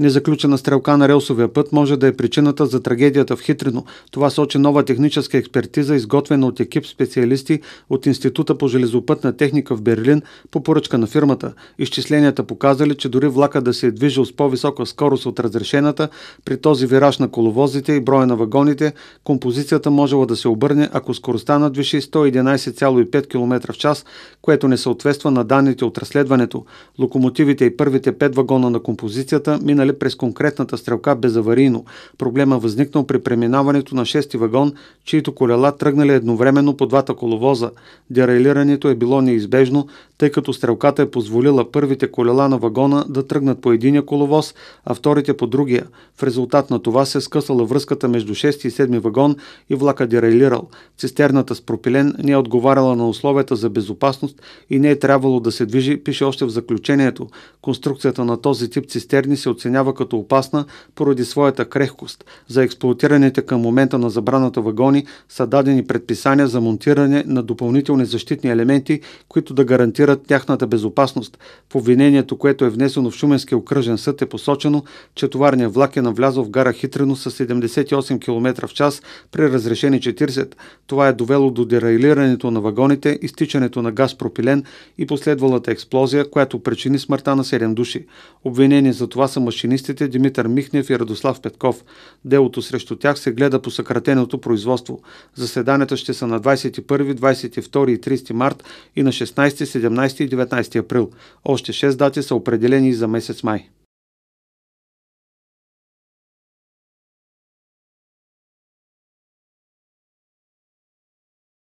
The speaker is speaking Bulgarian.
Незаключена стрелка на релсовия път може да е причината за трагедията в Хитрино. Това сочи нова техническа експертиза, изготвена от екип специалисти от Института по железопътна техника в Берлин по поръчка на фирмата. Изчисленията показали, че дори влака да се е движил с по-висока скорост от разрешената, при този вираж на коловозите и броя на вагоните, композицията можела да се обърне, ако скоростта надвиши 111,5 км в час, което не съответства на данните от разследването. Локомотивите и първите пет вагона на композицията минали минали през конкретната стрелка безаварийно. Проблема възникнал при преминаването на шести вагон, чието колела тръгнали едновременно по двата коловоза. Дерайлирането е било неизбежно, тъй като стрелката е позволила първите колела на вагона да тръгнат по единия коловоз, а вторите по другия. В резултат на това се е скъсала връзката между 6 и 7 вагон и влака дерайлирал. Цистерната с пропилен не е отговаряла на условията за безопасност и не е трябвало да се движи, пише още в заключението. Конструкцията на този тип цистерни се оценява оценява като опасна поради своята крехкост. За експлуатираните към момента на забраната вагони са дадени предписания за монтиране на допълнителни защитни елементи, които да гарантират тяхната безопасност. В обвинението, което е внесено в Шуменския окръжен съд е посочено, че товарния влак е навлязъл в гара хитрено с 78 км в час при разрешени 40. Това е довело до дерайлирането на вагоните, изтичането на газ пропилен и последвалата експлозия, която причини смъртта на 7 души. Обвинени за това са машини машинистите Димитър Михнев и Радослав Петков. Делото срещу тях се гледа по съкратеното производство. Заседанията ще са на 21, 22 и 30 март и на 16, 17 и 19 април. Още 6 дати са определени за месец май.